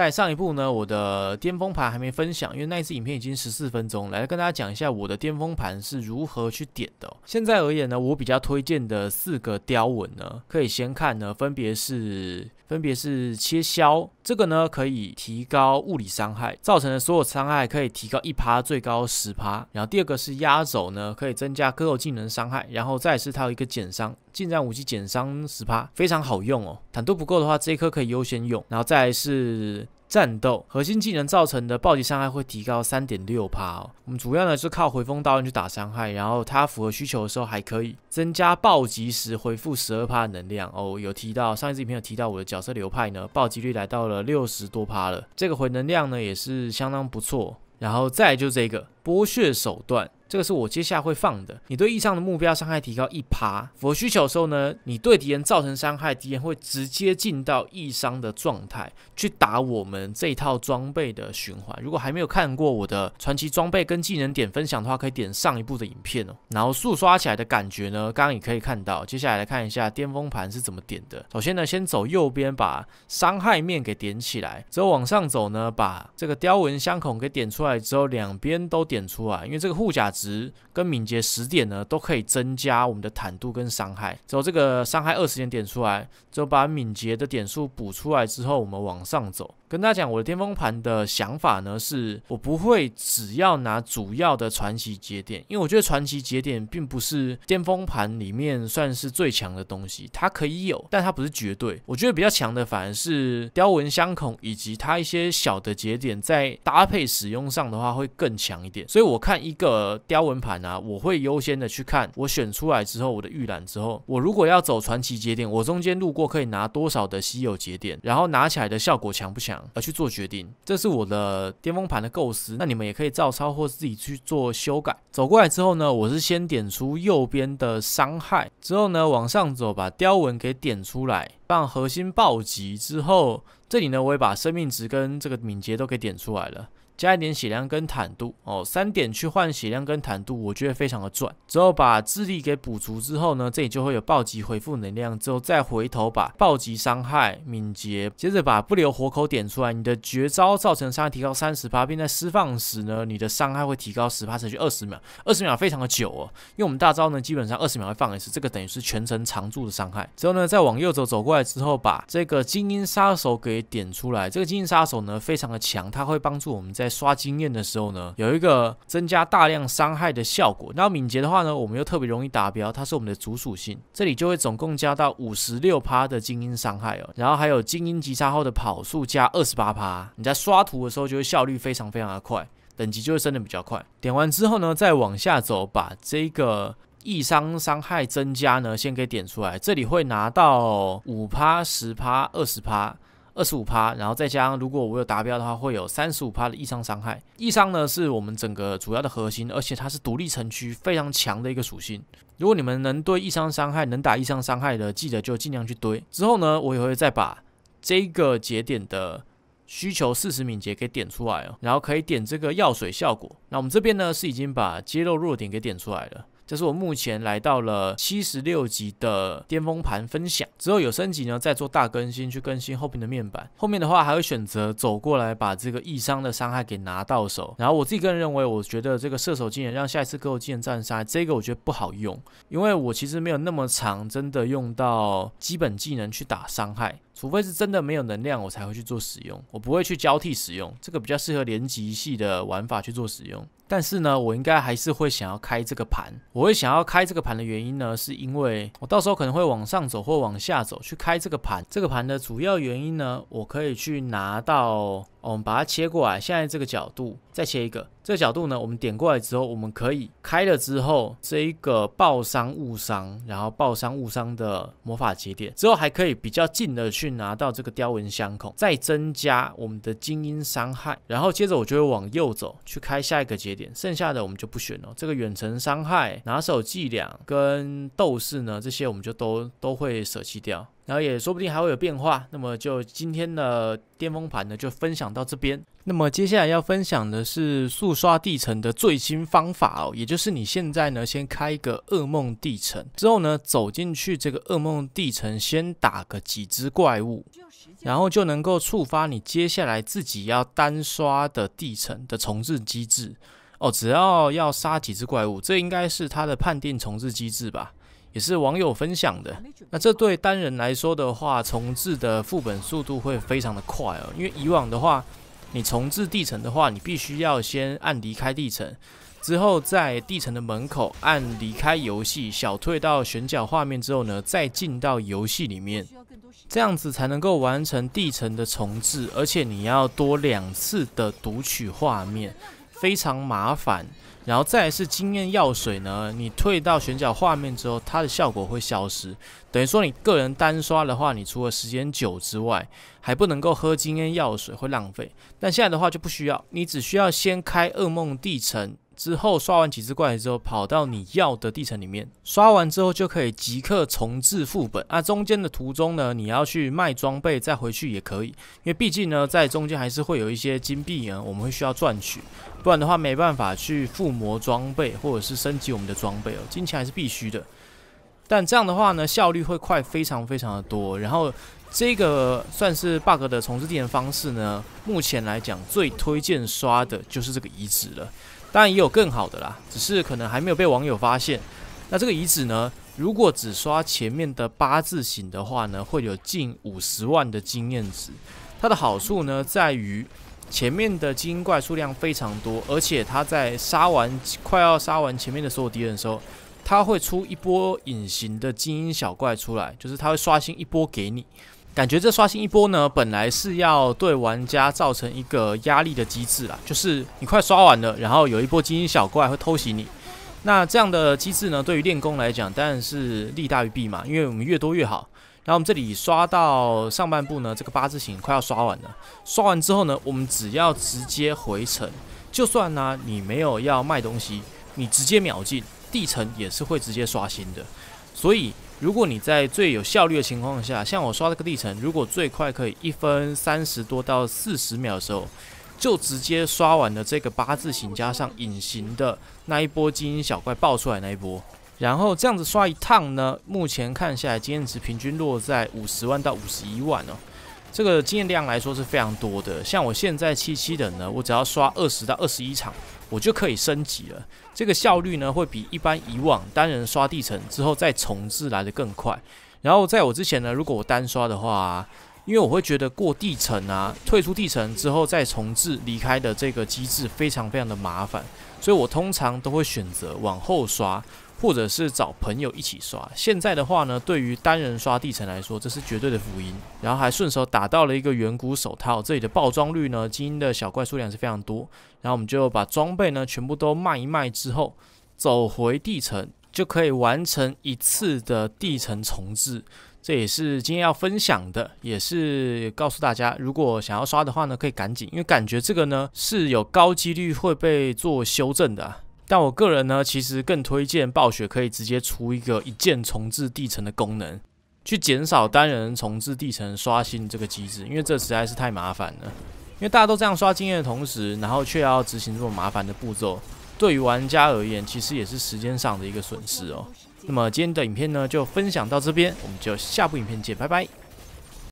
在上一部呢，我的巅峰盘还没分享，因为那一次影片已经十四分钟来跟大家讲一下我的巅峰盘是如何去点的。现在而言呢，我比较推荐的四个雕文呢，可以先看呢，分别是分别是切削，这个呢可以提高物理伤害造成的所有伤害，可以提高一趴最高十趴。然后第二个是压轴呢，可以增加割肉技能伤害。然后再是它有一个减伤，近战武器减伤十趴，非常好用哦。坦度不够的话，这一颗可以优先用。然后再是。战斗核心技能造成的暴击伤害会提高三点六帕哦。我们主要呢是靠回风刀刃去打伤害，然后它符合需求的时候还可以增加暴击时回复十二帕能量哦。有提到上一次影片有提到我的角色流派呢，暴击率来到了六十多帕了，这个回能量呢也是相当不错。然后再就这个剥削手段。这个是我接下来会放的。你对易上的目标伤害提高一趴，符合需求的时候呢，你对敌人造成伤害，敌人会直接进到易伤的状态，去打我们这套装备的循环。如果还没有看过我的传奇装备跟技能点分享的话，可以点上一部的影片哦。然后速刷起来的感觉呢，刚刚也可以看到。接下来来看一下巅峰盘是怎么点的。首先呢，先走右边把伤害面给点起来，之后往上走呢，把这个雕纹箱孔给点出来，之后两边都点出来，因为这个护甲。值跟敏捷十点呢，都可以增加我们的坦度跟伤害。走这个伤害二十点点出来，就把敏捷的点数补出来之后，我们往上走。跟大家讲，我的巅峰盘的想法呢，是我不会只要拿主要的传奇节点，因为我觉得传奇节点并不是巅峰盘里面算是最强的东西，它可以有，但它不是绝对。我觉得比较强的反而是雕纹相孔以及它一些小的节点，在搭配使用上的话会更强一点。所以我看一个雕纹盘啊，我会优先的去看，我选出来之后，我的预览之后，我如果要走传奇节点，我中间路过可以拿多少的稀有节点，然后拿起来的效果强不强？而去做决定，这是我的巅峰盘的构思。那你们也可以照抄或自己去做修改。走过来之后呢，我是先点出右边的伤害，之后呢往上走，把雕纹给点出来，让核心暴击。之后这里呢，我也把生命值跟这个敏捷都给点出来了。加一点血量跟坦度哦，三点去换血量跟坦度，我觉得非常的赚。之后把智力给补足之后呢，这里就会有暴击回复能量。之后再回头把暴击伤害、敏捷，接着把不留活口点出来。你的绝招造成伤害提高三十趴，并在释放时呢，你的伤害会提高十趴，持续二十秒。二十秒非常的久哦，因为我们大招呢基本上二十秒会放一次，这个等于是全程常驻的伤害。之后呢，再往右走走过来之后，把这个精英杀手给点出来。这个精英杀手呢非常的强，它会帮助我们在在刷经验的时候呢，有一个增加大量伤害的效果。那敏捷的话呢，我们又特别容易达标，它是我们的主属性，这里就会总共加到五十六趴的精英伤害哦。然后还有精英击杀后的跑速加二十八趴，你在刷图的时候就会效率非常非常的快，等级就会升得比较快。点完之后呢，再往下走，把这个易伤伤害增加呢先给点出来，这里会拿到五趴、十趴、二十趴。二十五趴，然后再加上如果我有达标的话，会有三十五趴的异伤伤害。异伤呢是我们整个主要的核心，而且它是独立城区非常强的一个属性。如果你们能对异伤伤害能打异伤伤害的，记得就尽量去堆。之后呢，我也会再把这个节点的需求四十敏捷给点出来哦，然后可以点这个药水效果。那我们这边呢是已经把肌肉弱点给点出来了。这是我目前来到了七十六级的巅峰盘分享，之后有升级呢，再做大更新去更新后边的面板。后面的话还会选择走过来把这个易伤的伤害给拿到手。然后我自己个人认为，我觉得这个射手技能让下一次给我技能斩杀，这个我觉得不好用，因为我其实没有那么长，真的用到基本技能去打伤害。除非是真的没有能量，我才会去做使用，我不会去交替使用。这个比较适合连级系的玩法去做使用。但是呢，我应该还是会想要开这个盘。我会想要开这个盘的原因呢，是因为我到时候可能会往上走或往下走去开这个盘。这个盘的主要原因呢，我可以去拿到。我们把它切过来，现在这个角度再切一个，这个角度呢，我们点过来之后，我们可以开了之后，这一个爆伤误伤，然后爆伤误伤的魔法节点之后，还可以比较近的去拿到这个雕纹相孔，再增加我们的精英伤害，然后接着我就会往右走去开下一个节点，剩下的我们就不选了，这个远程伤害拿手伎俩跟斗士呢，这些我们就都都会舍弃掉。然后也说不定还会有变化。那么就今天的巅峰盘呢，就分享到这边。那么接下来要分享的是速刷地层的最新方法哦，也就是你现在呢先开一个噩梦地城，之后呢走进去这个噩梦地城，先打个几只怪物，然后就能够触发你接下来自己要单刷的地城的重置机制哦。只要要杀几只怪物，这应该是它的判定重置机制吧。也是网友分享的。那这对单人来说的话，重置的副本速度会非常的快哦。因为以往的话，你重置地层的话，你必须要先按离开地层，之后在地层的门口按离开游戏，小退到选角画面之后呢，再进到游戏里面，这样子才能够完成地层的重置。而且你要多两次的读取画面，非常麻烦。然后再是经验药水呢？你退到选角画面之后，它的效果会消失，等于说你个人单刷的话，你除了时间久之外，还不能够喝经验药水，会浪费。但现在的话就不需要，你只需要先开噩梦地层。之后刷完几只怪之后，跑到你要的地层里面刷完之后，就可以即刻重置副本。那中间的途中呢，你要去卖装备再回去也可以，因为毕竟呢，在中间还是会有一些金币呢，我们会需要赚取，不然的话没办法去附魔装备或者是升级我们的装备哦，金钱还是必须的。但这样的话呢，效率会快非常非常的多。然后这个算是 bug 的重置地点方式呢，目前来讲最推荐刷的就是这个遗址了。当然也有更好的啦，只是可能还没有被网友发现。那这个遗址呢？如果只刷前面的八字形的话呢，会有近五十万的经验值。它的好处呢，在于前面的精英怪数量非常多，而且它在杀完快要杀完前面的所有敌人的时候，它会出一波隐形的精英小怪出来，就是它会刷新一波给你。感觉这刷新一波呢，本来是要对玩家造成一个压力的机制啦，就是你快刷完了，然后有一波精英小怪会偷袭你。那这样的机制呢，对于练功来讲当然是利大于弊嘛，因为我们越多越好。然后我们这里刷到上半部呢，这个八字形快要刷完了。刷完之后呢，我们只要直接回城，就算呢你没有要卖东西，你直接秒进地城也是会直接刷新的。所以。如果你在最有效率的情况下，像我刷这个历程，如果最快可以一分三十多到四十秒的时候，就直接刷完了这个八字形加上隐形的那一波精英小怪爆出来那一波，然后这样子刷一趟呢，目前看下来经验值平均落在五十万到五十一万哦，这个经验量来说是非常多的。像我现在七七的呢，我只要刷二十到二十一场。我就可以升级了，这个效率呢会比一般以往单人刷地层之后再重置来的更快。然后在我之前呢，如果我单刷的话，因为我会觉得过地层啊、退出地层之后再重置离开的这个机制非常非常的麻烦，所以我通常都会选择往后刷。或者是找朋友一起刷。现在的话呢，对于单人刷地层来说，这是绝对的福音。然后还顺手打到了一个远古手套。这里的爆装率呢，精英的小怪数量是非常多。然后我们就把装备呢全部都卖一卖之后，走回地层就可以完成一次的地层重置。这也是今天要分享的，也是告诉大家，如果想要刷的话呢，可以赶紧，因为感觉这个呢是有高几率会被做修正的。但我个人呢，其实更推荐暴雪可以直接出一个一键重置地层的功能，去减少单人重置地层刷新这个机制，因为这实在是太麻烦了。因为大家都这样刷经验的同时，然后却要执行这么麻烦的步骤，对于玩家而言，其实也是时间上的一个损失哦。那么今天的影片呢，就分享到这边，我们就下部影片见，拜拜。